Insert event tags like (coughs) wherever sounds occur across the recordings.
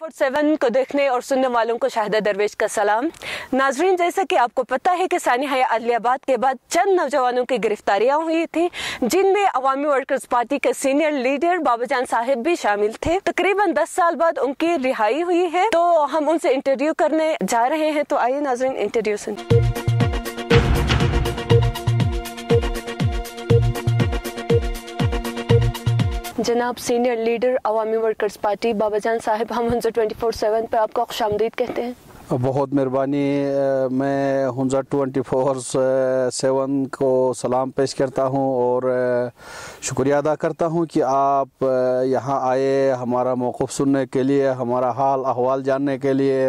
four seven को देखने और सुनने वालों को शाहिद दरवेश का सलाम नाजरीन जैसा कि आपको पता है कि सानिया अलियाबाद के बाद चंद नौजवानों की गिरफ्तारियां हुई थी जिनमें अवामी वर्कर्स पार्टी के सीनियर लीडर बाबा जान साहेब भी शामिल थे तकरीबन दस साल बाद उनकी रिहाई हुई है तो हम उनसे इंटरव्यू करने जा रहे हैं तो आइए नाजरीन इंटरव्यू सुनिए जनाब senior leader Awami Workers Party Baba Jan साहब हम हंजर ट्वेंटी फोर सेवन पर आपको खुश आमदीद कहते हैं बहुत मेहरबानी मैं हमजा ट्वेंटी फोर सेवन को सलाम पेश करता हूं और शुक्रिया अदा करता हूं कि आप यहां आए हमारा मौक़ सुनने के लिए हमारा हाल अहवाल जानने के लिए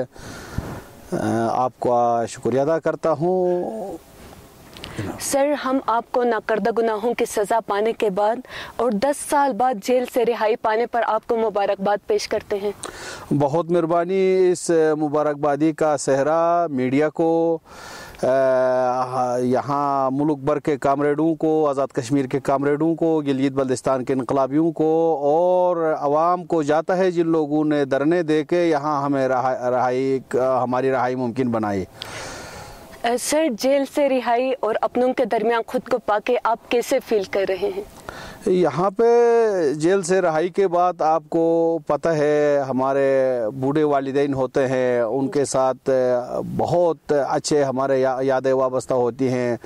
आपका शुक्रिया अदा करता हूं सर हम आपको नाकर्दा गुनाहों की सज़ा पाने के बाद और 10 साल बाद जेल से रिहाई पाने पर आपको मुबारकबाद पेश करते हैं बहुत मेहरबानी इस मुबारकबादी का सहरा मीडिया को यहाँ मुल्क भर के कामरेडों को आज़ाद कश्मीर के कामरेडों को गिलगित बल्दिस्तान के इनकलाबियों को और आवाम को जाता है जिन लोगों ने धरने दे के यहाँ हमें रहाई हमारी रहाई मुमकिन बनाई सर जेल से रिहाई और अपनों के दरमियान खुद को पाके आप कैसे फील कर रहे हैं यहाँ पे जेल से रहाई के बाद आपको पता है हमारे बूढ़े वालदेन होते हैं उनके साथ बहुत अच्छे हमारे या, यादें वाबस्ता होती हैं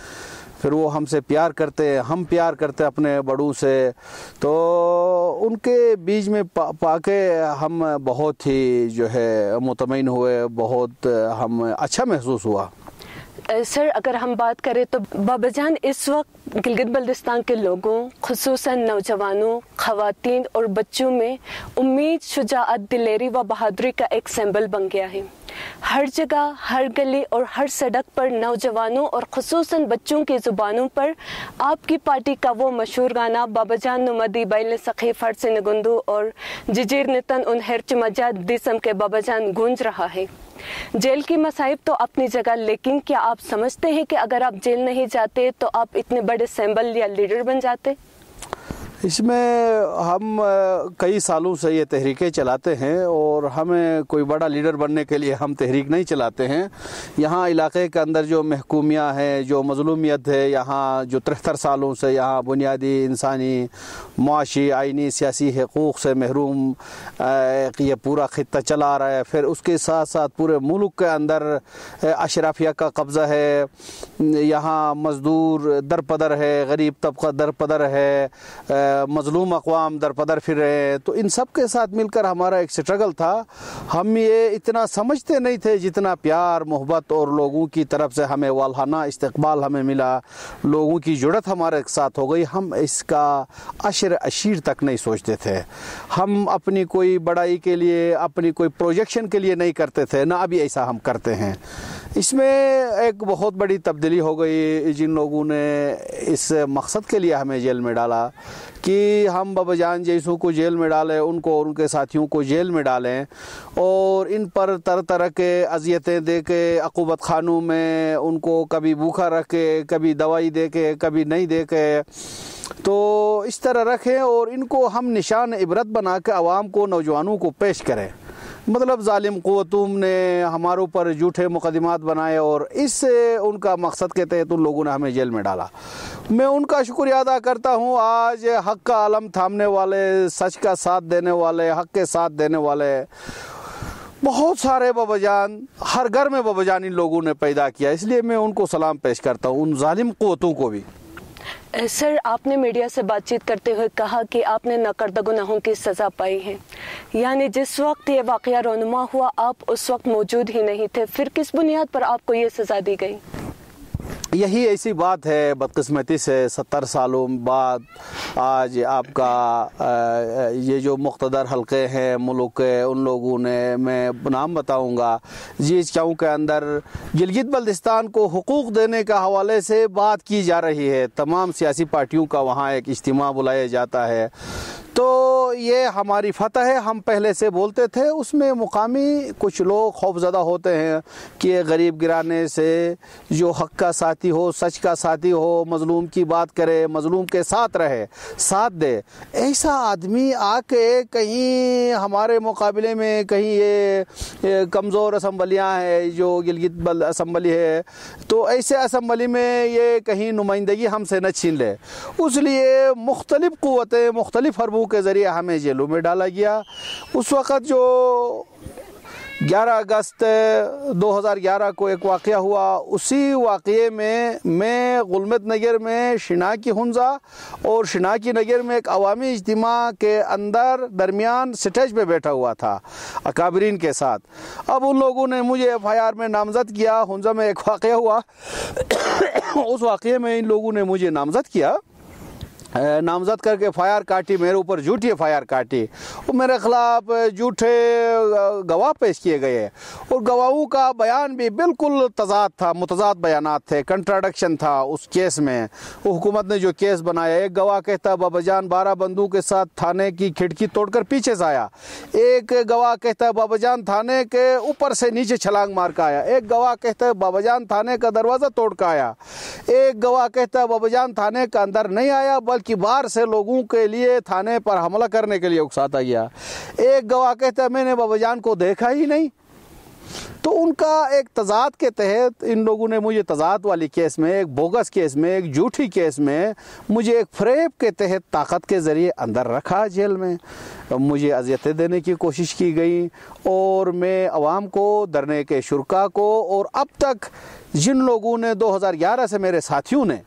फिर वो हमसे प्यार करते हैं हम प्यार करते अपने बड़ों से तो उनके बीच में पा, पाके हम बहुत ही जो है मुतमिन हुए बहुत हम अच्छा महसूस हुआ सर अगर हम बात करें तो बाबा जान इस वक्त गिलगित बल्दिस्तान के लोगों खसूस नौजवानों खातन और बच्चों में उम्मीद शुजात दिलेरी व बहादुरी का एक सैम्बल बन गया है हर जगह हर गली और हर सड़क पर नौजवानों और खसूस बच्चों की ज़ुबानों पर आपकी पार्टी का वो मशहूर गाना बाबा जान नुमदी बैल सखी फर्स नगुंदू और जजीर नितन उन हिरच मजा दिसम के बाबा जान गूंज रहा है जेल की मसाइब तो अपनी जगह लेकिन क्या आप समझते हैं कि अगर आप जेल नहीं जाते तो आप इतने बड़े सैम्बल या लीडर बन जाते इसमें हम कई सालों से ये तहरीकें चलाते हैं और हमें कोई बड़ा लीडर बनने के लिए हम तहरीक नहीं चलाते हैं यहाँ इलाके के अंदर जो महकूमियाँ हैं जो मजलूमियत है यहाँ जो तिहत्तर सालों से यहाँ बुनियादी इंसानी मुआशी आइनी सियासी हकूक़ से महरूम ये पूरा खत्ता चला आ रहा है फिर उसके साथ साथ पूरे मुल्क के अंदर अशराफिया का कब्ज़ा है यहाँ मज़दूर दर पदर है गरीब तबका दर पदर है मजलूम अकवाम दरपदर फिर रहे हैं तो इन सब के साथ मिलकर हमारा एक स्ट्रगल था हम ये इतना समझते नहीं थे जितना प्यार मोहब्बत और लोगों की तरफ से हमें वालहाना इस्तबाल हमें मिला लोगों की जुड़त हमारे साथ हो गई हम इसका अशर अशीर तक नहीं सोचते थे हम अपनी कोई बड़ाई के लिए अपनी कोई प्रोजेक्शन के लिए नहीं करते थे ना अभी ऐसा हम करते हैं इसमें एक बहुत बड़ी तब्दीली हो गई जिन लोगों ने इस मकसद के लिए हमें जेल में डाला कि हम बाबा जान जैसो को जेल में डालें उनको और उनके साथियों को जेल में डालें और इन पर तरह तरह के अजियतें दे के अकूबत खानों में उनको कभी भूखा रख के कभी दवाई दे के कभी नहीं दे के तो इस तरह रखें और इनको हम निशान इबरत बना के आवाम को नौजवानों को पेश करें मतलब ालिम क़वतों ने हमारे ऊपर जूठे मुकदमात बनाए और इससे उनका मकसद के तहत उन लोगों ने हमें जेल में डाला मैं उनका शुक्रिया अदा करता हूँ आज हक का आलम थामने वाले सच का साथ देने वाले हक के साथ देने वाले बहुत सारे बबाजान हर घर में बबाजान इन लोगों ने पैदा किया इसलिए मैं उनको सलाम पेश करता हूँ उन ालिम क़वतों को भी सर आपने मीडिया से बातचीत करते हुए कहा कि आपने नाकर्दा गुनाहों की सज़ा पाई है यानी जिस वक्त ये वाक़ रोनुमा हुआ आप उस वक्त मौजूद ही नहीं थे फिर किस बुनियाद पर आपको ये सज़ा दी गई यही ऐसी बात है बदकस्मती से सत्तर सालों बाद आज आपका ये जो मुख्तर हलके हैं मुल्क के उन लोगों ने मैं नाम बताऊंगा जी चौं के अंदर गिलगित बल्दिस्तान को हकूक़ देने के हवाले से बात की जा रही है तमाम सियासी पार्टियों का वहाँ एक इज्तम बुलाया जाता है तो ये हमारी फतह है हम पहले से बोलते थे उसमें मुकामी कुछ लोग खौफजदा होते हैं कि ये गरीब गिराने से जो हक का साथी हो सच का साथी हो मज़लूम की बात करे मज़लूम के साथ रहे साथ दे ऐसा आदमी आके कहीं हमारे मुकाबले में कहीं ये, ये कमज़ोर असम्बलियाँ हैं जो गिलगित बल असम्बली है तो ऐसे असम्बली में ये कहीं नुमाइंदगी हमसे न छीन ले उसलिए मुख्तलिफ़ क़वतें मुख्तलिफ़ हरबों बू के ज़रिए हमें जेलों में डाला गया उस वक़्त जो 11 अगस्त 2011 को एक वाक़ हुआ उसी वाक़े में मैं गुलमत नगर में शना की हंजा और शिनाकी की नगर में एक अवामी इजतम के अंदर दरमियान स्टेज पे बैठा हुआ था अकाबरीन के साथ अब उन लोगों ने मुझे एफ़ आई आर में नामज़द किया हंजा में एक वाक़ हुआ (coughs) उस वाक़े में इन लोगों ने मुझे नामज़द किया नामजद करके एफ काटी मेरे ऊपर झूठी एफ काटी और मेरे ख़िलाफ़ झूठे गवाह पेश किए गए और गवाहों का बयान भी बिल्कुल तजाद था मुतजाद बयान थे कंट्राडक्शन था उस केस में हुकूमत ने जो केस बनाया एक गवाह कहता बाबा जान बारह बंदूक के साथ थाने की खिड़की तोड़कर पीछे से आया एक गवाह कहता है बाबा जान थाने के ऊपर से नीचे छलांग मार कर आया एक गवाह कहता है बाबा जान थाने का दरवाज़ा तोड़ कर आया एक गवाह कहता है बाबा जान थाने का अंदर नहीं आया बल्कि किबार से लोगों के लिए थाने पर हमला करने के लिए उकसाता गया एक गवाह कहता मैंने बाबा जान को देखा ही नहीं तो उनका एक तजाद के तहत इन लोगों ने मुझे तजाद वाली केस में एक बोगस केस में एक झूठी केस में मुझे एक फ्रेब के तहत ताकत के ज़रिए अंदर रखा जेल में मुझे अजियतें देने की कोशिश की गई और मैं आवाम को धरने के शुरा को और अब तक जिन लोगों ने 2011 से मेरे साथियों ने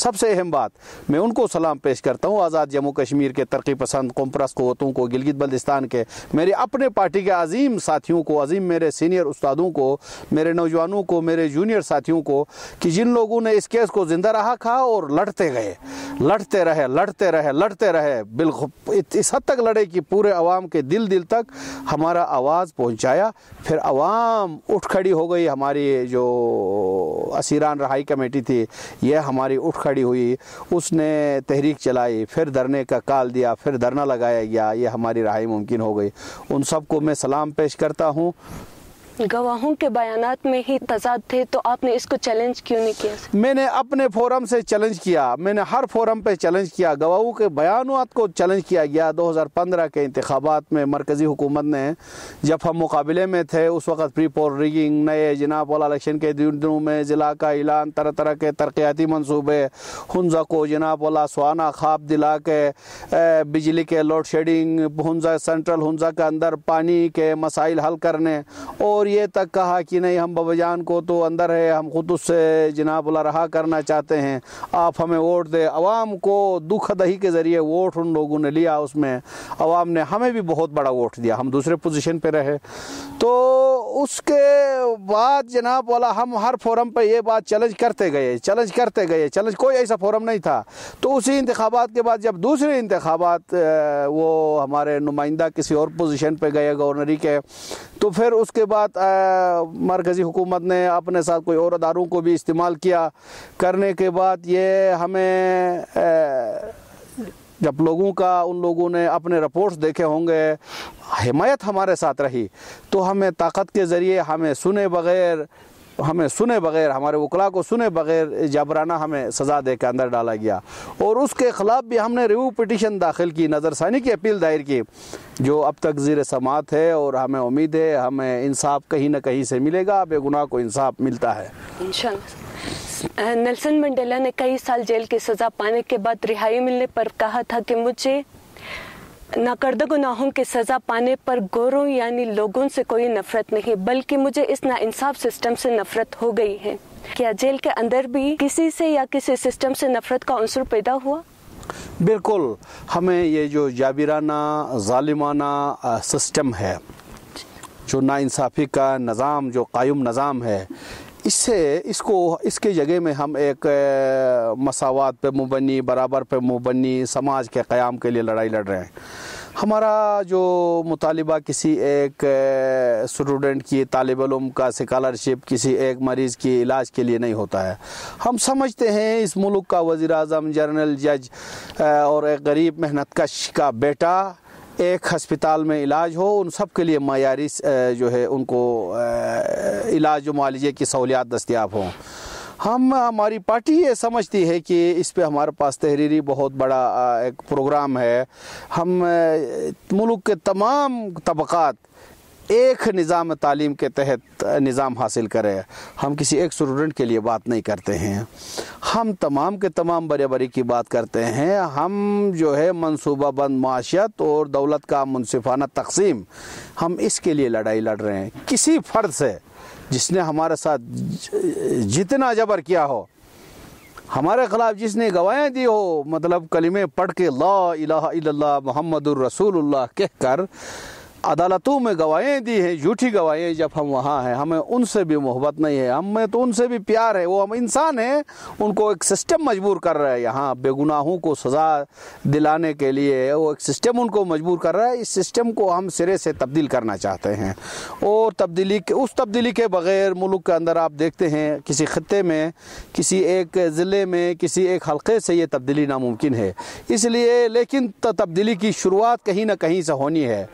सबसे अहम बात मैं उनको सलाम पेश करता हूँ आज़ाद जम्मू कश्मीर के तरक्की पसंद कम्प्रस कोतों को गिलगित बल्दिस्तान के मेरे अपने पार्टी के अजीम साथियों को अजीम मेरे सीनियर उस्तादों को मेरे नौजवानों को मेरे जूनियर साथियों को कि जिन लोगों ने इस केस को ज़िंदा रहा खा और लड़ते गए लड़ते रहे लड़ते रहे लड़ते रहे बिल्कुल इस हद तक लड़े कि पूरे आवाम के दिल दिल तक हमारा आवाज़ पहुंचाया फिर आवाम उठ खड़ी हो गई हमारी जो असीरान रहाई कमेटी थी यह हमारी उठ खड़ी हुई उसने तहरीक चलाई फिर धरने का काल दिया फिर धरना लगाया गया ये हमारी रहाई मुमकिन हो गई उन सबको मैं सलाम पेश करता हूँ गवाहों के बयान में ही तजाद थे तो आपने इसको चैलेंज क्यों नहीं किया मैंने अपने फोरम से चैलेंज किया मैंने हर फोरम पे चैलेंज किया गवाहों के बयान को चैलेंज किया गया 2015 के इंतबात में मरकज़ी हुकूमत ने जब हम मुकाबले में थे उस वक्त प्री पोल रिगिंग नए जनाब वाला इलेक्शन के दिनों में ज़िला का ऐलान तरह तरह के तरक्याती मनसूबे हंजा को जनाब वाला सुहाना खाब दिला के बिजली के load shedding Hunza Central Hunza के अंदर पानी के मसाइल हल करने और ये तक कहा कि नहीं हम बाबा जान को तो अंदर है हम खुद उससे जनाब रहा करना चाहते हैं आप हमें वोट दे अवाम को दुख दही के ज़रिए वोट उन लोगों ने लिया उसमें अवाम ने हमें भी बहुत बड़ा वोट दिया हम दूसरे पोजीशन पे रहे तो उसके बाद जनाब वाला हम हर फोरम पे ये बात चैलेंज करते गए चैलेंज करते गए चैलेंज कोई ऐसा फोरम नहीं था तो उसी इंतबात के बाद जब दूसरे इंतबात वो हमारे नुमाइंदा किसी और पोजीशन पे गए गवर्नरी के तो फिर उसके बाद साथ मरकज़ी हुकूमत ने अपने साथ कोई और अदारों को भी इस्तेमाल किया करने के बाद ये हमें जब लोगों का उन लोगों ने अपने रिपोर्ट्स देखे होंगे हिमायत हमारे साथ रही तो हमें ताकत के ज़रिए हमें सुने बगैर हमें सुने बगैर हमारे वकला को सुने बगैर जाबराना हमें सज़ा दे के अंदर डाला गया और उसके ख़िलाफ़ भी हमने रिव्यू पटिशन दाखिल की नज़रसानी की अपील दायर की जो अब तक ज़ीर समात है और हमें उम्मीद है हमें इंसाफ कहीं ना कहीं से मिलेगा बेगुनाह को इंसाफ मिलता है नेल्सन मंडेला ने कई साल जेल की सज़ा पाने के बाद रिहाई मिलने पर कहा था कि मुझे नाकर्द गुनाहों की सज़ा पाने पर गोरों यानी लोगों से कोई नफरत नहीं बल्कि मुझे इस नाइंसाफ सिस्टम से नफरत हो गई है क्या जेल के अंदर भी किसी से या किसी सिस्टम से नफरत का अंसुर पैदा हुआ बिल्कुल हमें ये जो जाबिराना जालिमाना सिस्टम है जो इंसाफी का निज़ाम जो कायम निज़ाम है इससे इसको इसके जगह में हम एक मसावत पे मुबनी बराबर पे मुबनी समाज के क़्याम के लिए लड़ाई लड़ रहे हैं हमारा जो मुतालबा किसी एक स्टूडेंट की तालब इम का स्कालरशिप किसी एक मरीज़ की इलाज के लिए नहीं होता है हम समझते हैं इस मुल्क का वज़ी अजम जनरल जज और एक गरीब मेहनत कश का बेटा एक हस्पताल में इलाज हो उन सब के लिए मैारी जो है उनको इलाज मालजे की सहूलियात दस्तियाब हों हम हमारी पार्टी ये समझती है कि इस पे हमारे पास तहरीरी बहुत बड़ा एक प्रोग्राम है हम मुल्क के तमाम तबक़ात एक निज़ाम तालीम के तहत निज़ाम हासिल करें हम किसी एक स्टूडेंट के लिए बात नहीं करते हैं हम तमाम के तमाम बराबरी की बात करते हैं हम जो है मनसूबा बंद माशियत और दौलत का मुनफाना तकसीम हम इसके लिए लड़ाई लड़ रहे हैं किसी फ़र्द से जिसने हमारे साथ जितना जबर किया हो हमारे ख़िलाफ़ जिसने गवाहें दी हो मतलब कलमे पढ़ के ला इला मोहम्मद रसूल कह कर अदालतों में गवाहें दी हैं झूठी गवाहें जब हम वहाँ हैं हमें उनसे भी मोहब्बत नहीं है हमें तो उनसे भी प्यार है वो हम इंसान हैं उनको एक सिस्टम मजबूर कर रहा है यहाँ बेगुनाहों को सज़ा दिलाने के लिए वो एक सिस्टम उनको मजबूर कर रहा है इस सिस्टम को हम सिरे से तब्दील करना चाहते हैं और तब्दीली के उस तब्दीली के बग़ैर मुल्क के अंदर आप देखते हैं किसी ख़त्े में किसी एक ज़िले में किसी एक हल्के से ये तब्दीली नामुमकिन है इसलिए लेकिन तब्दीली की शुरुआत कहीं ना कहीं से होनी है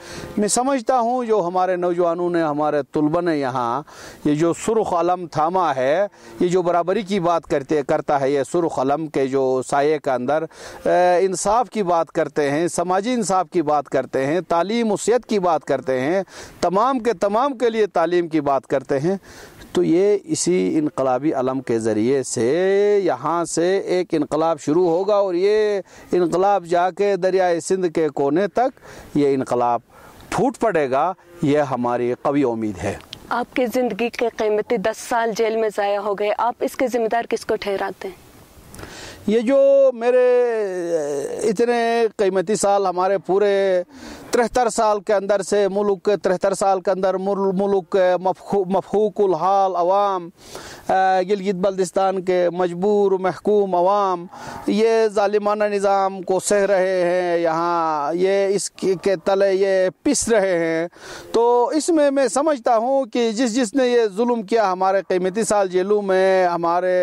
समझता हूँ जो हमारे नौजवानों ने हमारे तलबा ने यहाँ ये जो सुरख अलम थामा है ये जो बराबरी की बात करते करता है ये सुरख अलम के जो साय के अंदर इंसाफ की बात करते हैं समाजी इंसाफ की बात करते हैं तालीम वसीत की बात करते हैं तमाम के तमाम के लिए तालीम की बात करते हैं तो ये इसी इनकलाबी अलम के ज़रिए से यहाँ से एक इनकलाब शुरू होगा और ये इनकलाब जाके दरियाए सिंध के कोने तक ये इनकलाब फूट पड़ेगा यह हमारी कवि उम्मीद है आपकी ज़िंदगी के कीमती दस साल जेल में ज़ाया हो गए आप इसके ज़िम्मेदार किसको ठहराते हैं ये जो मेरे इतने कीमती साल हमारे पूरे तिहत्तर साल के अंदर से मुल्क के तिहत्तर साल के अंदर मुल्क मफहूक हाल अवाम गिलगित बल्दिस्तान के मजबूर महकूम अवाम ये ालिमाना निज़ाम को सह रहे हैं यहाँ ये इसके तले ये पिस रहे हैं तो इसमें मैं समझता हूँ कि जिस जिसने ये जुल्म किया हमारे कीमती साल जेलों में हमारे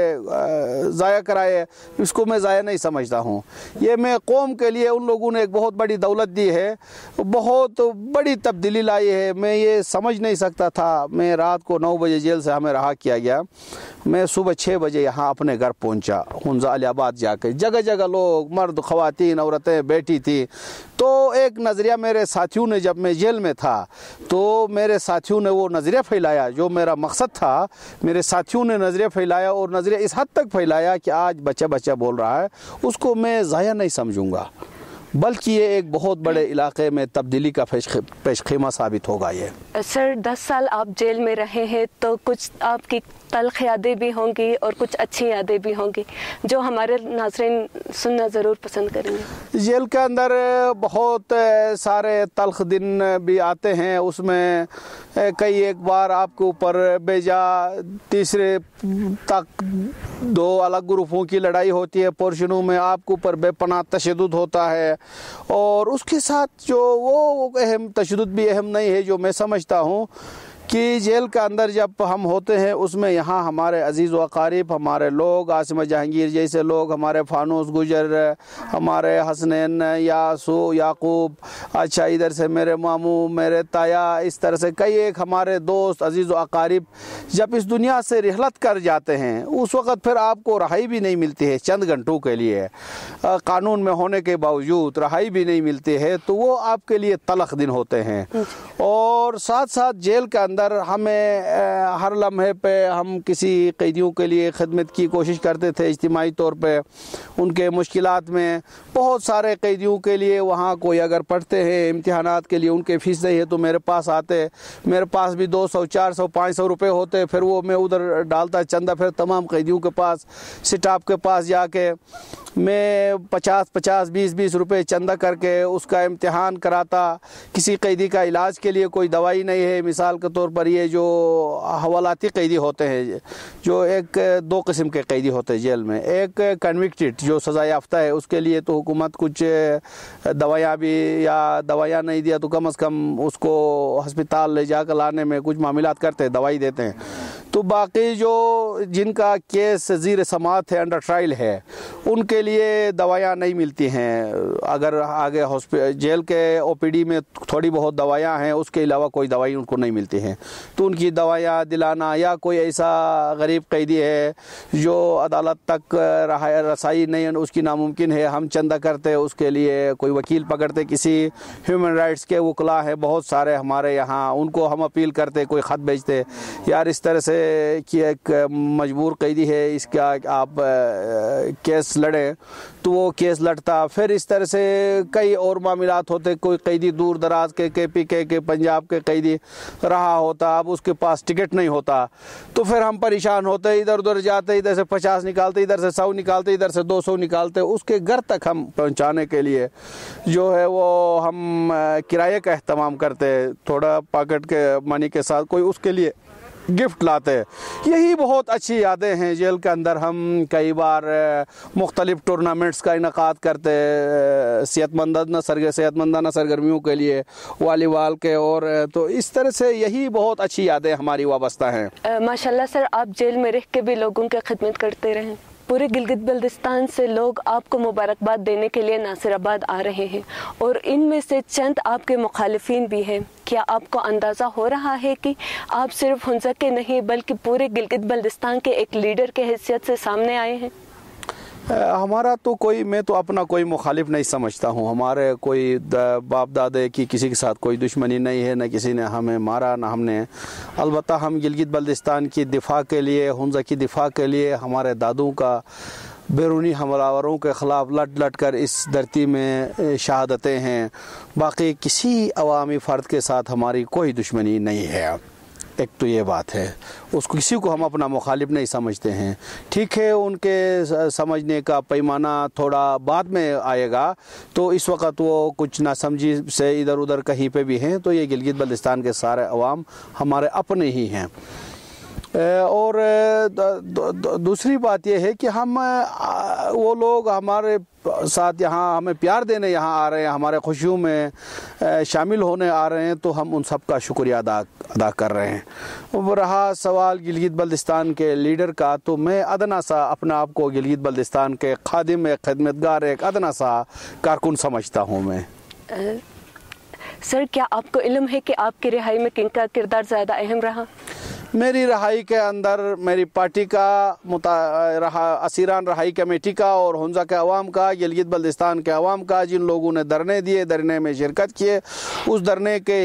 ज़ाया कराए इसको मैं ज़ाया नहीं समझता हूँ ये मैं कौम के लिए उन लोगों ने एक बहुत बड़ी दौलत दी है बहुत बड़ी तब्दीली लाई है मैं ये समझ नहीं सकता था मैं रात को नौ बजे जेल से हमें रहा किया गया मैं सुबह छः बजे यहाँ अपने घर पहुँचा हंजा अलियाबाद जाकर जगह जगह लोग मर्द खुवान औरतें बेटी थी तो एक नज़रिया मेरे साथियों ने जब मैं जेल में था तो मेरे साथियों ने वो नज़रिया फैलाया जो मेरा मकसद था मेरे साथियों ने नज़रिया फैलाया और नज़रिया इस हद तक फैलाया कि आज बच्चा बच्चा बोल रहा है उसको मैं ज़ाया नहीं समझूँगा बल्कि ये एक बहुत बड़े इलाके में तब्दीली का खेमा साबित होगा ये सर दस साल आप जेल में रहे हैं तो कुछ आपकी तलख यादें भी होंगी और कुछ अच्छी यादें भी होंगी जो हमारे नाजरन सुनना ज़रूर पसंद करेंगे जेल के अंदर बहुत सारे तलख दिन भी आते हैं उसमें कई एक बार आपके ऊपर बेजा तीसरे तक दो अलग ग्रुपों की लड़ाई होती है पोर्शनों में आपके ऊपर बेपना तशद होता है और उसके साथ जो वो अहम तशद भी अहम नहीं है जो मैं समझता हूँ कि जेल के अंदर जब हम होते हैं उसमें यहाँ हमारे अजीज़ वक़ारीब हमारे लोग आसम जहांगीर जैसे लोग हमारे फानूस गुजर हमारे हसनैन यासू याकूब अच्छा इधर से मेरे मामू मेरे ताया इस तरह से कई एक हमारे दोस्त अजीज़ वक़ारीब जब इस दुनिया से रिहलत कर जाते हैं उस वक़्त फिर आपको रहाई भी नहीं मिलती है चंद घंटों के लिए कानून में होने के बावजूद रहाई भी नहीं मिलती है तो वो आपके लिए तलख दिन होते हैं और साथ साथ जेल के अंदर हमें हर लम्हे पे हम किसी कैदियों के लिए खदमत की कोशिश करते थे इज्तमाही तौर पे उनके मुश्किल में बहुत सारे कैदियों के लिए वहाँ कोई अगर पढ़ते हैं इम्तहान के लिए उनके फीस नहीं है तो मेरे पास आते मेरे पास भी दो सौ चार सौ पाँच सौ रुपये होते फिर वो मैं उधर डालता चंदा फिर तमाम कैदियों के पास स्टाफ के पास जाके मैं पचास पचास बीस बीस रुपये चंदा करके उसका इम्तहान कराता किसी कैदी का इलाज के लिए कोई दवाई नहीं है मिसाल के तौर तो तौर पर ये जो हवालाती कैदी होते हैं जो एक दो किस्म के कैदी होते हैं जेल में एक कन्विक्टेड जो सज़ा याफ्ता है उसके लिए तो हुकूमत कुछ दवायाँ भी या दवायाँ नहीं दिया तो कम अज़ कम उसको हस्पताल ले जाकर लाने में कुछ मामला करते हैं दवाई देते हैं तो बाकी जो जिनका केस जीर समात है अंडर ट्रायल है उनके लिए दवाइयाँ नहीं मिलती हैं अगर आगे हॉस्पिटल जेल के ओपीडी में थोड़ी बहुत दवाइयाँ हैं उसके अलावा कोई दवाई उनको नहीं मिलती हैं तो उनकी दवाइयाँ दिलाना या कोई ऐसा गरीब कैदी है जो अदालत तक रसाई नहीं उसकी नामुमकिन है हम चंदा करते उसके लिए कोई वकील पकड़ते किसी ह्यूमन राइट्स के वकला हैं बहुत सारे हमारे यहाँ उनको हम अपील करते कोई ख़त भेजते यार इस तरह से कि एक मजबूर कैदी है इसका आप केस लड़ें तो वो केस लड़ता फिर इस तरह से कई और मामला होते कोई कैदी दूर दराज के के पी के के पंजाब के कैदी रहा होता अब उसके पास टिकट नहीं होता तो फिर हम परेशान होते इधर उधर जाते इधर से पचास निकालते इधर से सौ निकालते इधर से दो सौ निकालते उसके घर तक हम पहुँचाने के लिए जो है वो हम किराए का अहतमाम करते थोड़ा पॉकेट के मनी के साथ कोई उसके लिए गिफ्ट लाते यही बहुत अच्छी यादें हैं जेल के अंदर हम कई बार मुख्तलिफ टूर्नामेंट्स का इनका करते सेहतमंदाना सरगर सेहतमंदाना सरगर्मियों के लिए वालीवाल के और तो इस तरह से यही बहुत अच्छी यादें हमारी वाबस्ता हैं माशाल्लाह सर आप जेल में रह के भी लोगों की खिदमत करते रहें पूरे गिलगित बल्दिस्तान से लोग आपको मुबारकबाद देने के लिए नासिराबाद आ रहे हैं और इनमें से चंद आपके मुखालफन भी हैं क्या आपको अंदाज़ा हो रहा है कि आप सिर्फ हंसक के नहीं बल्कि पूरे गिलगित बल्दिस्तान के एक लीडर के हैसियत से सामने आए हैं हमारा तो कोई मैं तो अपना कोई मुखालिफ नहीं समझता हूँ हमारे कोई दा, बाप दादे की किसी के साथ कोई दुश्मनी नहीं है ना किसी ने हमें मारा ना हमने अलबत् हम गिलगित बल्दिस्तान की दिफा के लिए हंजा की दिफा के लिए हमारे दादों का बैरूनी हमलावरों के ख़िलाफ़ लट लट कर इस धरती में शहादतें हैं बाकी किसी अवामी फ़र्द के साथ हमारी कोई दुश्मनी नहीं है एक तो ये बात है उसको किसी को हम अपना मुखालिफ नहीं समझते हैं ठीक है उनके समझने का पैमाना थोड़ा बाद में आएगा तो इस वक्त वो कुछ ना समझी से इधर उधर कहीं पे भी हैं तो ये गिलगित बल्तिस्तान के सारे अवाम हमारे अपने ही हैं और दूसरी बात यह है कि हम वो लोग हमारे साथ यहाँ हमें प्यार देने यहाँ आ रहे हैं हमारे खुशियों में शामिल होने आ रहे हैं तो हम उन सब का शुक्रिया अदा अदा कर रहे हैं वो रहा सवाल गिलगित बल्दिस्तान के लीडर का तो मैं अदना सा अपने आप को गिलगित बल्दिस्तान के खादिम एक खदमतगार एक अदना सा कारकुन समझता हूँ मैं सर क्या आपको इलम है कि आपकी रिहाई में किन का किरदार ज़्यादा अहम रहा मेरी रहाई के अंदर मेरी पार्टी का रहा असीरान रहाई कमेटी का और हंजा के अवाम का गलगित बल्दिस्तान के अवाम का जिन लोगों ने धरने दिए धरने में शिरकत किए उस धरने के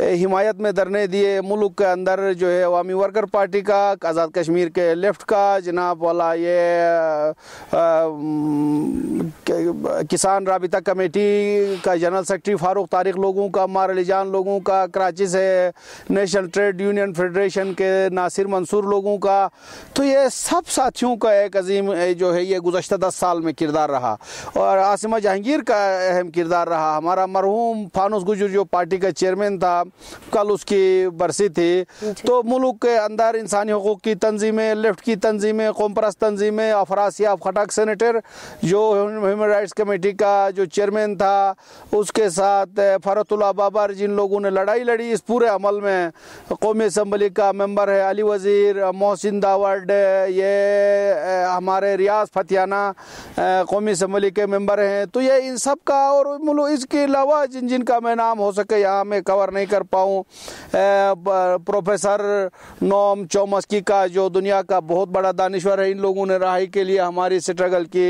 हिमायत में धरने दिए मुल्क के अंदर जो है अवामी वर्कर पार्टी का आज़ाद कश्मीर के लेफ्ट का जनाब वाला ये किसान रबिता कमेटी का जनरल सेक्रेटरी फारूक तारिक लोगों का मारलिजान लोगों का कराची से नेशनल ट्रेड यूनियन फेडरेशन के नासिर मंसूर लोगों का तो ये सब साथियों का एक अजीम जो है ये गुजशत दस साल में किरदार रहा और आसिमा जहांगीर का अहम किरदार रहा हमारा मरहूम फानूस गुजर जो पार्टी का चेयरमैन था कल उसकी बरसी थी तो मुल्क के अंदर इंसानी हकूक़ की तंजीमें लेफ्ट की तंजीमें कौम तनजीमें तंजीमें अफरासियाब खटाक सेनेटर जो ह्यूमन राइट्स कमेटी का जो चेयरमैन था उसके साथ फ़रतुल्ला बाबर जिन लोगों ने लड़ाई लड़ी इस पूरे अमल में कौमी असम्बली का मैं मेंबर है अली वज़ीर मोहसिन दावड ये हमारे रियाज फतियाना कौमी असम्बली के मेंबर हैं तो ये इन सब का और इसके अलावा जिन जिन का मैं नाम हो सके यहाँ मैं कवर नहीं कर पाऊँ प्रोफेसर नोम चौमस्की का जो दुनिया का बहुत बड़ा दानश्वर है इन लोगों ने राही के लिए हमारी स्ट्रगल की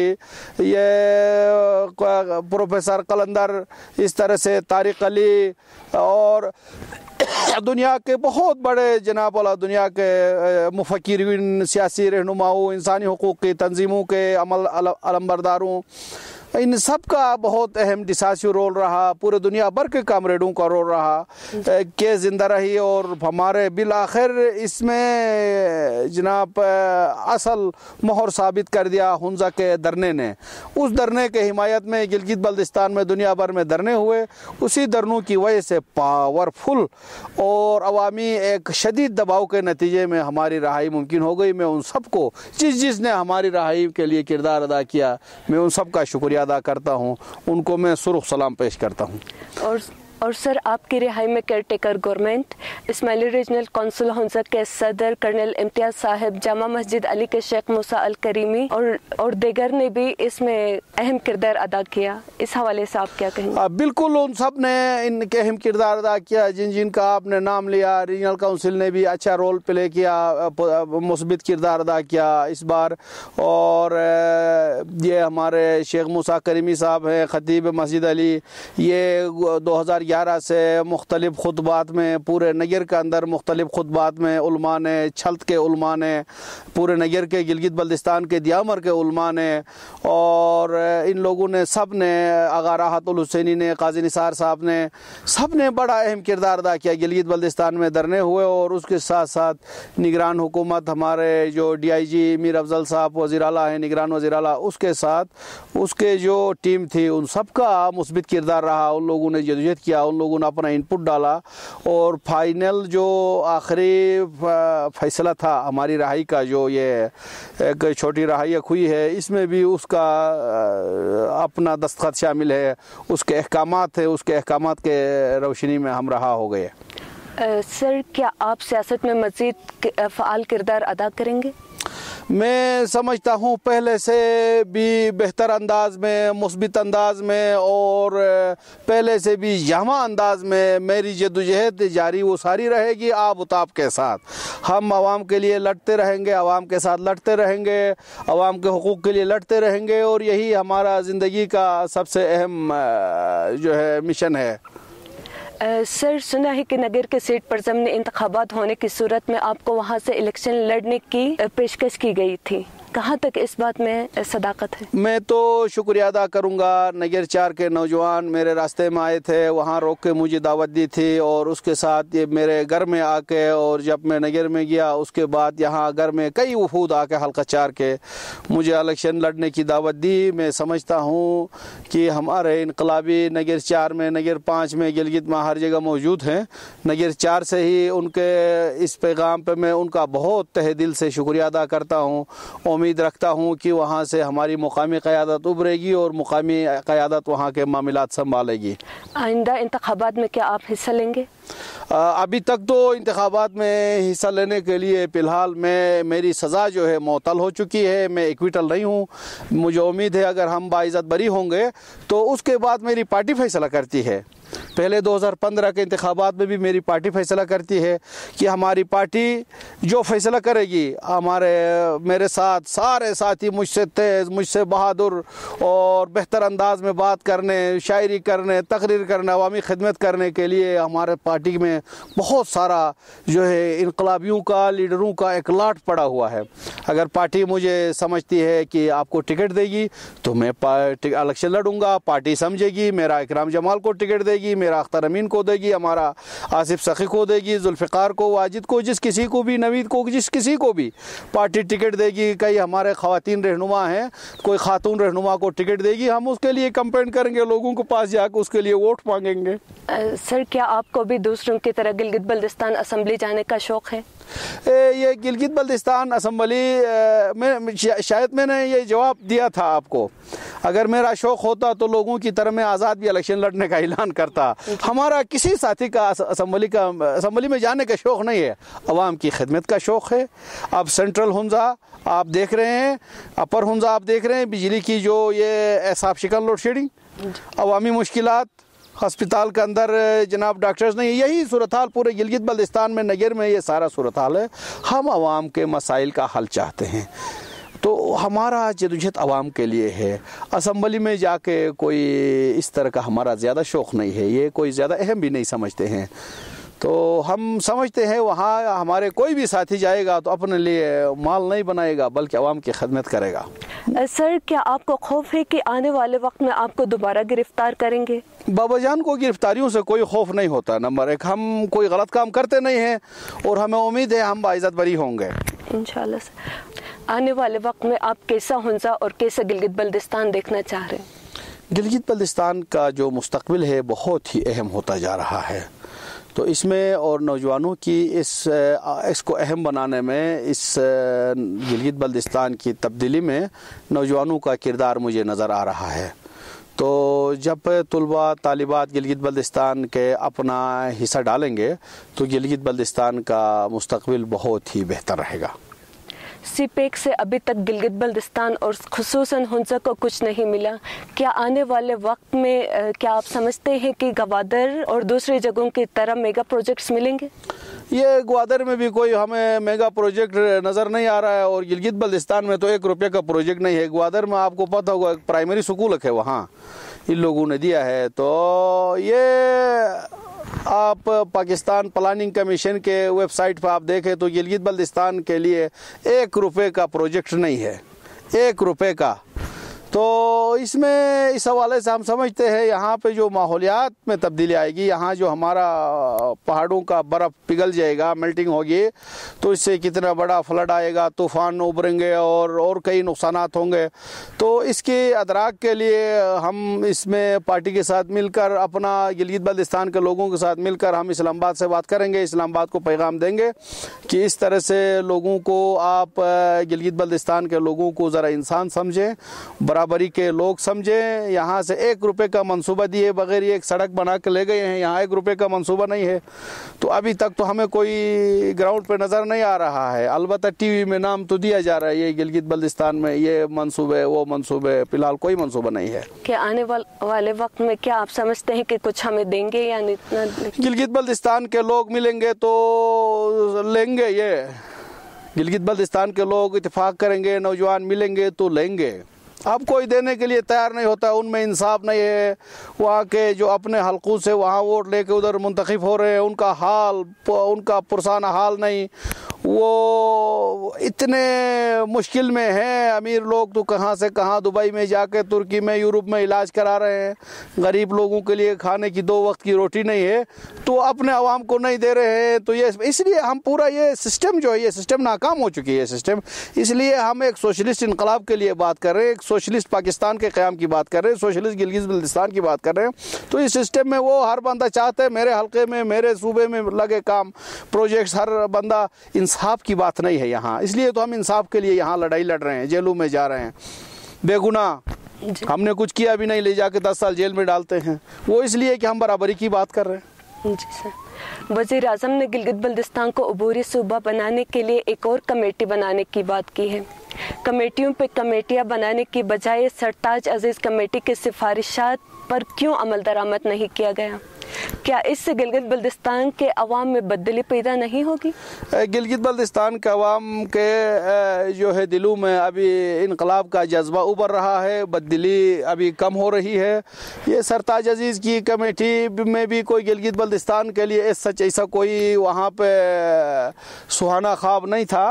ये प्रोफेसर कलंदर इस तरह से तारिक अली और दुनिया के बहुत बड़े जनाब वाला दुनिया के मुफक्रीन सियासी रहनुमाओं इंसानी हकूक़ की तंजीमों के अमल अलम्बरदारों इन सब का बहुत अहम डिसासिव रोल रहा पूरे दुनिया भर के कामरेडों का रोल रहा के जिंदा रही और हमारे बिल आखिर इसमें जनाब असल मोहर साबित कर दिया हंजा के धरने ने उस धरने के हिमायत में गिलगित बल्दिस्तान में दुनिया भर में धरने हुए उसी धरनों की वजह से पावरफुल और अवामी एक शदीद दबाव के नतीजे में हमारी रहाई मुमकिन हो गई मैं उन सबको जिस जिसने हमारी रहाई के लिए किरदार अदा किया मैं उन सबका शुक्रिया अदा करता हूँ उनको मैं सुरख सलाम पेश करता हूँ और और सर आपकी रिहाई में caretaker government Ismaili regional council Hunza के सदर कर्नल इम्तियाज साहब जामा मस्जिद अली के शेख मूसा अल करीमी और और देगर ने भी इसमें अहम किरदार अदा किया इस हवाले से आप क्या कहेंगे बिल्कुल उन सब ने इनके अहम किरदार अदा किया जिन जिनका आपने नाम लिया रीजनल काउंसिल ने भी अच्छा रोल प्ले किया मुस्बित किरदार अदा किया इस बार और ये हमारे शेख मूसा करीमी साहब हैं ख़तीब मस्जिद अली ये दो हज़ार ग्यारह से मुख्तलिफ़ खुतबात में पूरे नगर के अंदर मुख्तलिफ़ खुतबात में उलमा ने छलत के उलमा ने पूरे नगर के गिलगित बल्दिस्तान के दियामर के उलमा ने और इन लोगों ने सब ने आगा राहतुलहसैनी ने काजी निसार साहब ने सब ने बड़ा अहम किरदार अदा किया गिलगित बल्दिस्तान में धरने हुए और उसके साथ साथ निगरान हुकूमत हमारे जो D I G Mir Afzal साहब वजी अला हैं निगरान वजी अला उसके साथ उसके जो टीम थी उन सबका मुस्बित किरदार रहा उन लोगों ने जदोजहद किया किया उन लोगों ने अपना इनपुट डाला और फाइनल जो आखिरी फैसला था हमारी रहाई का जो ये एक छोटी रहाई हुई है इसमें भी उसका अपना दस्तखत शामिल है उसके अहकाम है उसके अहकाम के रोशनी में हम रहा हो गए सर क्या आप सियासत में मज़ीद फ़ाल किरदार अदा करेंगे मैं समझता हूँ पहले से भी बेहतर अंदाज में मुस्बित अंदाज में और पहले से भी यहाँ अंदाज में मेरी जदोजहद जारी वो सारी रहेगी आप उताब के साथ हम आवाम के लिए लड़ते रहेंगे आवाम के साथ लड़ते रहेंगे आवाम के हकूक़ के लिए लड़ते रहेंगे और यही हमारा ज़िंदगी का सबसे अहम जो है मिशन है सर सुना है कि नगर के सीट पर जमने इंतबात होने की सूरत में आपको वहाँ से इलेक्शन लड़ने की पेशकश की गई थी कहाँ तक इस बात में सदाकत है मैं तो शुक्रिया अदा करूँगा नगर चार के नौजवान मेरे रास्ते में आए थे वहाँ रोक के मुझे दावत दी थी और उसके साथ ये मेरे घर में आके और जब मैं नगर में गया उसके बाद यहाँ घर में कई वफूद आके हल्का चार के मुझे इलेक्शन लड़ने की दावत दी मैं समझता हूँ कि हमारे इनकलाबी नगर चार में नगर पाँच में गिलगित में हर जगह मौजूद हैं नगर चार से ही उनके इस पैगाम पर मैं उनका बहुत तह दिल से शुक्रिया अदा करता हूँ और उम्मीद रखता हूँ कि वहाँ से हमारी मुकामी क़्यादत उभरेगी और मुकामी क़्यादत वहाँ के मामला संभालेगी आइंदा इंतबात में क्या आप हिस्सा लेंगे अभी तक तो इंतबात में हिस्सा लेने के लिए फ़िलहाल मैं मेरी सज़ा जो है मअतल हो चुकी है मैं इक्विटल नहीं हूँ मुझे उम्मीद है अगर हम बाज़त बरी होंगे तो उसके बाद मेरी पार्टी फैसला करती है पहले 2015 के इंतबात में भी मेरी पार्टी फैसला करती है कि हमारी पार्टी जो फैसला करेगी हमारे मेरे साथ सारे साथी मुझसे तेज़ मुझसे बहादुर और बेहतर अंदाज में बात करने शायरी करने तकरीर करने अवामी खदमत करने के लिए हमारे पास पार्टी में बहुत सारा जो है इनकलाबियों का लीडरों का एक लाट पड़ा हुआ है अगर पार्टी मुझे समझती है कि आपको टिकट देगी तो मैं इलेक्शन लड़ूंगा पार्टी समझेगी मेरा इकराम जमाल को टिकट देगी मेरा अख्तर अमीन को देगी हमारा आसिफ सखी को देगी जुल्फ़ार को वाजिद को जिस किसी को भी नवीद को जिस किसी को भी पार्टी टिकट देगी कई हमारे खातन रहनुमा हैं कोई खातून रहनुमा को टिकट देगी हम उसके लिए कंप्लेंट करेंगे लोगों के पास जाकर उसके लिए वोट मांगेंगे सर क्या आपको भी दूसरों की तरह गिलगित बल्दिस्तान असम्बली जाने का शौक़ है ए, ये गिलगित बल्दिस्तान असम्बली में शायद मैंने ये जवाब दिया था आपको अगर मेरा शौक़ होता तो लोगों की तरह मैं आज़ाद भी इलेक्शन लड़ने का ऐलान करता हमारा किसी साथी का असम्बली का असम्बली में जाने का शौक़ नहीं है आवाम की खिदमत का शौक़ है अब सेंट्रल हंजा आप देख रहे हैं अपर हंजा आप देख रहे हैं बिजली की जो ये एसाब शिकन लोड शेडिंग अवामी मुश्किलात हस्पताल के अंदर जनाब डॉक्टर्स नहीं यही सूरत हाल पूरे गिलगित बल्दिस्तान में नगर में ये सारा सूरत हाल है हम आवाम के मसाइल का हल चाहते हैं तो हमारा जदोजहद आवाम के लिए है असम्बली में जाके कोई इस तरह का हमारा ज़्यादा शौक़ नहीं है ये कोई ज़्यादा अहम भी नहीं समझते हैं तो हम समझते हैं वहाँ हमारे कोई भी साथी जाएगा तो अपने लिए माल नहीं बनाएगा बल्कि आवाम की खदमत करेगा सर क्या आपको खौफ है कि आने वाले वक्त में आपको दोबारा गिरफ्तार करेंगे बाबा जान को गिरफ्तारियों से कोई खौफ नहीं होता नंबर एक हम कोई गलत काम करते नहीं हैं और हमें उम्मीद है हम बाइज़त बरी होंगे इन आने वाले वक्त में आप कैसा हंसा और कैसा गिलगित बल्दिस्तान देखना चाह रहे हैं गिलगित बल्दिस्तान का जो मुस्तबिल है बहुत ही अहम होता जा रहा है तो इसमें और नौजवानों की इस इसको अहम बनाने में इस गिलगित बल्दिस्तान की तब्दीली में नौजवानों का किरदार मुझे नज़र आ रहा है तो जब तलबा तालिबात गिलगित बल्दिस्तान के अपना हिस्सा डालेंगे तो गिलगित बल्दिस्तान का मुस्तबिल बहुत ही बेहतर रहेगा सीपेक से अभी तक गिलगित बल्दिस्तान और खसूस हंसा को कुछ नहीं मिला क्या आने वाले वक्त में क्या आप समझते हैं कि गवादर और दूसरी जगहों की तरह मेगा प्रोजेक्ट्स मिलेंगे ये ग्वादर में भी कोई हमें मेगा प्रोजेक्ट नज़र नहीं आ रहा है और गिलगित बल्दिस्तान में तो एक रुपये का प्रोजेक्ट नहीं है ग्वादर में आपको पता होगा एक प्राइमरी स्कूल है वहाँ इन लोगों ने दिया है तो ये आप पाकिस्तान प्लानिंग कमीशन के वेबसाइट पर आप देखें तो गिलगित बल्दिस्तान के लिए एक रुपये का प्रोजेक्ट नहीं है एक रुपये का तो इसमें इस हवाले से हम समझते हैं यहाँ पे जो माहौलियात में तब्दीली आएगी यहाँ जो हमारा पहाड़ों का बर्फ़ पिघल जाएगा मेल्टिंग होगी तो इससे कितना बड़ा फ्लड आएगा तूफ़ान उभरेंगे और और कई नुकसान होंगे तो इसके अदराक के लिए हम इसमें पार्टी के साथ मिलकर अपना गिलगित बल्दिस्तान के लोगों के साथ मिलकर हम इस्लामाबाद से बात करेंगे इस्लामाबाद को पैगाम देंगे कि इस तरह से लोगों को आप गिलगित बल्दिस्तान के लोगों को ज़रा इंसान समझें बरा बराबरी के लोग समझे यहाँ से एक रुपए का मंसूबा दिए बगैर एक सड़क बना के ले गए हैं यहाँ एक रुपये का मंसूबा नहीं है तो अभी तक तो हमें कोई ग्राउंड पे नज़र नहीं आ रहा है अलबत्त टीवी में नाम तो दिया जा रहा है ये गिलगित बल्दिस्तान में ये मनसूबे वो मंसूबे फिलहाल कोई मनसूबा नहीं है क्या आने वाले वक्त में क्या आप समझते हैं कि कुछ हमें देंगे या गिलगित बल्दिस्तान के लोग मिलेंगे तो लेंगे ये गिलगित बल्दिस्तान के लोग इतफाक़ करेंगे नौजवान मिलेंगे तो लेंगे अब कोई देने के लिए तैयार नहीं होता उनमें इंसाफ नहीं है वहाँ के जो अपने हल्कों से वहाँ वोट लेके उधर मुंतखब हो रहे हैं उनका हाल उनका पुरसाना हाल नहीं वो इतने मुश्किल में हैं अमीर लोग तो कहाँ से कहाँ दुबई में जाके तुर्की में यूरोप में इलाज करा रहे हैं गरीब लोगों के लिए खाने की दो वक्त की रोटी नहीं है तो अपने आवाम को नहीं दे रहे हैं तो ये इसलिए हम पूरा ये सिस्टम जो है ये सिस्टम नाकाम हो चुकी है सिस्टम इसलिए हम एक सोशलिस्ट इनकलाब के लिए बात कर रहे हैं एक सोशलिस्ट पाकिस्तान के क़्याम की बात कर रहे हैं सोशलिस्ट गिलगित बल्दिस्तान की बात कर रहे हैं तो इस सिस्टम में वो हर बंदा चाहता है मेरे हल्के में मेरे सूबे में लगे काम प्रोजेक्ट्स हर बंदा इंसाफ की बात नहीं है यहाँ इसलिए तो हम इंसाफ के लिए यहाँ लड़ाई लड़ रहे हैं जेलों में जा रहे हैं बेगुना हमने कुछ किया भी नहीं ले जाके दस साल जेल में डालते हैं वो इसलिए कि हम बराबरी की बात कर रहे हैं जी सर वज़ी अजम ने गिलगित बल्दिस्तान को अबूरी सूबा बनाने के लिए एक और कमेटी बनाने की बात की है कमेटियों पर कमेटियां बनाने की बजाय सरताज अजीज़ कमेटी की सिफारिशात पर क्यों अमल दरामद नहीं किया गया क्या इससे गिलगित बल्दिस्तान के अवाम में बदली पैदा नहीं होगी गिलगित बल्दिस्तान के अवाम के जो है दिलों में अभी इनकलाब का जज्बा उभर रहा है बदली अभी कम हो रही है ये सरताज अजीज़ की कमेटी में भी कोई गिलगित बल्दिस्तान के लिए सच ऐसा कोई वहाँ पे सुहाना ख्वाब नहीं था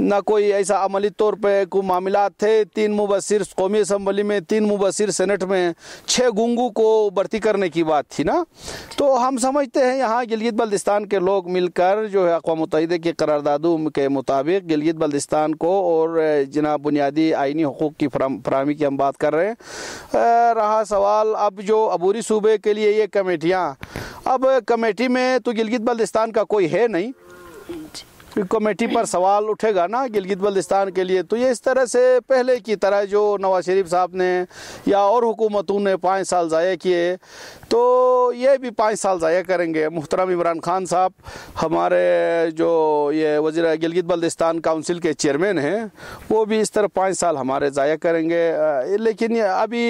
न कोई ऐसा अमली तौर पर को मामला थे तीन मुबसर कौमी असम्बली में तीन मुबसर सेनेट में छः गंगू को भर्ती करने की बात थी ना तो हम समझते हैं यहाँ गिलगित बल्दिस्तान के लोग मिलकर जो है अकवा मतदे के करारदादों के मुताबिक गिलगित बल्दिस्तान को और जना बुनियादी आइनी हकूक़ की फरहमी की हम बात कर रहे हैं रहा सवाल अब जो अबूरी सूबे के लिए ये कमेटियाँ अब कमेटी में तो गिलगित बल्दिस्तान का कोई है नहीं कमेटी पर सवाल उठेगा ना गिलगित बल्तिस्तान के लिए तो ये इस तरह से पहले की तरह जो नवाज शरीफ साहब ने या और हुकूमतों ने पाँच साल ज़ाया किए तो ये भी पाँच साल ज़ाया करेंगे मुहतरम इमरान खान साहब हमारे जो ये वजीर गिलगित बल्तिस्तान काउंसिल के चेयरमैन हैं वो भी इस तरह पाँच साल हमारे ज़ाया करेंगे लेकिन अभी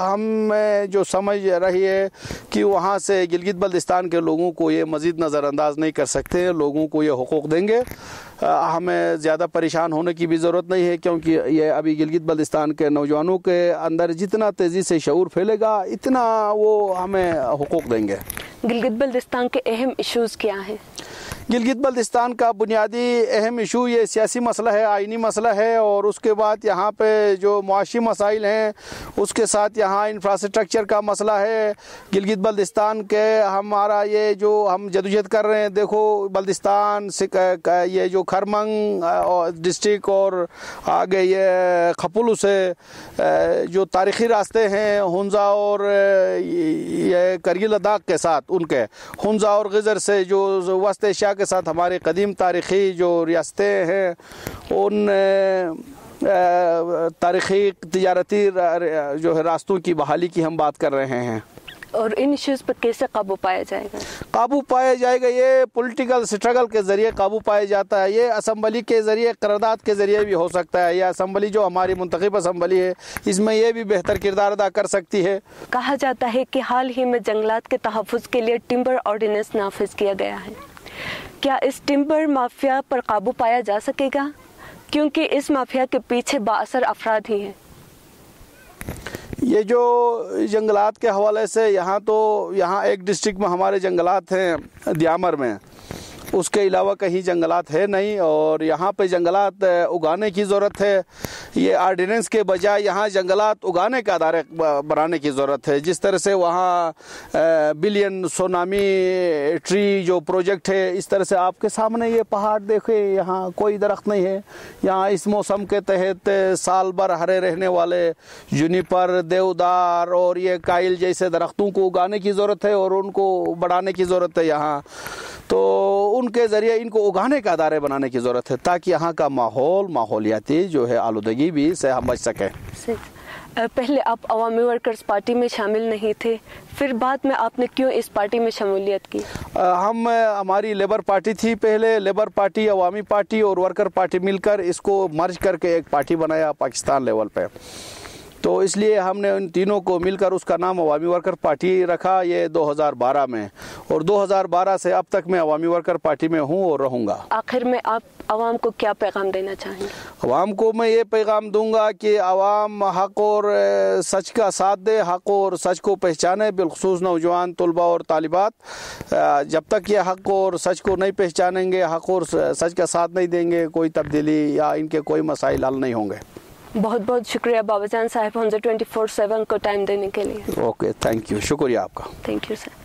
हम जो समझ रही है कि वहाँ से गिलगित बल्तिस्तान के लोगों को ये मज़ीद नज़रअंदाज नहीं कर सकते लोगों को ये हकूक़ देंगे करेंगे हमें ज़्यादा परेशान होने की भी ज़रूरत नहीं है क्योंकि ये अभी गिलगित बल्तिस्तान के नौजवानों के अंदर जितना तेज़ी से शूर फैलेगा इतना वो हमें हकूक़ देंगे गिलगित बल्तिस्तान के अहम इशूज़ क्या हैं गिलगित बल्तिस्तान का बुनियादी अहम इशू ये सियासी मसला है आइनी मसला है और उसके बाद यहाँ पे जो मुआशी मसाइल हैं उसके साथ यहाँ इंफ्रास्ट्रक्चर का मसला है गिलगित बल्तिस्तान के हमारा ये जो हम जदोजहद कर रहे हैं देखो बल्तिस्तान से ये जो खरमंग डिस्ट्रिक और आगे ये खपुल से जो तारीखी रास्ते हैं हंजा और ये करगिल लद्दाख के साथ उनके हंजा और गज़र से जो वस्त एशिया के साथ हमारे कदीम तारीख़ी जो रियासतें हैं उन तारीख़ी तजारती जो है रास्तों की बहाली की हम बात कर रहे हैं और इन इश्यूज़ पर कैसे काबू पाया जाएगा काबू पाया जाएगा ये पॉलिटिकल स्ट्रगल के ज़रिए काबू पाया जाता है ये असम्बली के ज़रिए करदात के ज़रिए भी हो सकता है ये असम्बली जो हमारी मंतखब असम्बली है इसमें यह भी बेहतर किरदार अदा कर सकती है कहा जाता है कि हाल ही में जंगलात के तहफ़ के लिए टिम्बर ऑर्डीनेंस नाफिज किया गया है क्या इस टिम्बर माफिया पर काबू पाया जा सकेगा क्योंकि इस माफिया के पीछे बासर अफराद ही हैं ये जो जंगलात के हवाले से यहाँ तो यहाँ एक डिस्ट्रिक्ट में हमारे जंगलात हैं दियामर में उसके अलावा कहीं जंगलात है नहीं और यहाँ पे जंगलात उगाने की ज़रूरत है ये आर्डिनेंस के बजाय यहाँ जंगलात उगाने का अदारे बनाने की ज़रूरत है जिस तरह से वहाँ बिलियन सोनामी ट्री जो प्रोजेक्ट है इस तरह से आपके सामने ये पहाड़ देखे यहाँ कोई दरख्त नहीं है यहाँ इस मौसम के तहत साल भर हरे रहने वाले जूनीपर देवदार और ये काइल जैसे दरख्तों को उगाने की ज़रूरत है और उनको बढ़ाने की ज़रूरत है यहाँ तो उनके ज़रिए इनको उगाने का अदारे बनाने की ज़रूरत है ताकि यहाँ का माहौल माहौलियाती जो है आलूदगी भी से हम बच सके पहले आप अवामी वर्कर्स पार्टी में शामिल नहीं थे फिर बाद में आपने क्यों इस पार्टी में शमूलियत की हम हमारी लेबर पार्टी थी पहले लेबर पार्टी अवामी पार्टी और वर्कर पार्टी मिलकर इसको मर्ज करके एक पार्टी बनाया पाकिस्तान लेवल पे तो इसलिए हमने उन तीनों को मिलकर उसका नाम अवामी वर्कर पार्टी रखा ये 2012 में और 2012 से अब तक मैं अवामी वर्कर पार्टी में हूँ और रहूँगा आखिर में आप आवाम को क्या पैगाम देना चाहेंगे आवाम को मैं ये पैगाम दूंगा कि आवाम हक और सच का साथ दे हक और सच को पहचाने बिलखसूस नौजवान तलबा और तालिबात जब तक ये हक और सच को नहीं पहचानेंगे हक और सच का साथ नहीं देंगे कोई तब्दीली या इनके कोई मसाइल हल नहीं होंगे बहुत बहुत शुक्रिया बाबा जान साहब हमसे ट्वेंटी फोर सेवन को टाइम देने के लिए ओके थैंक यू शुक्रिया आपका थैंक यू सर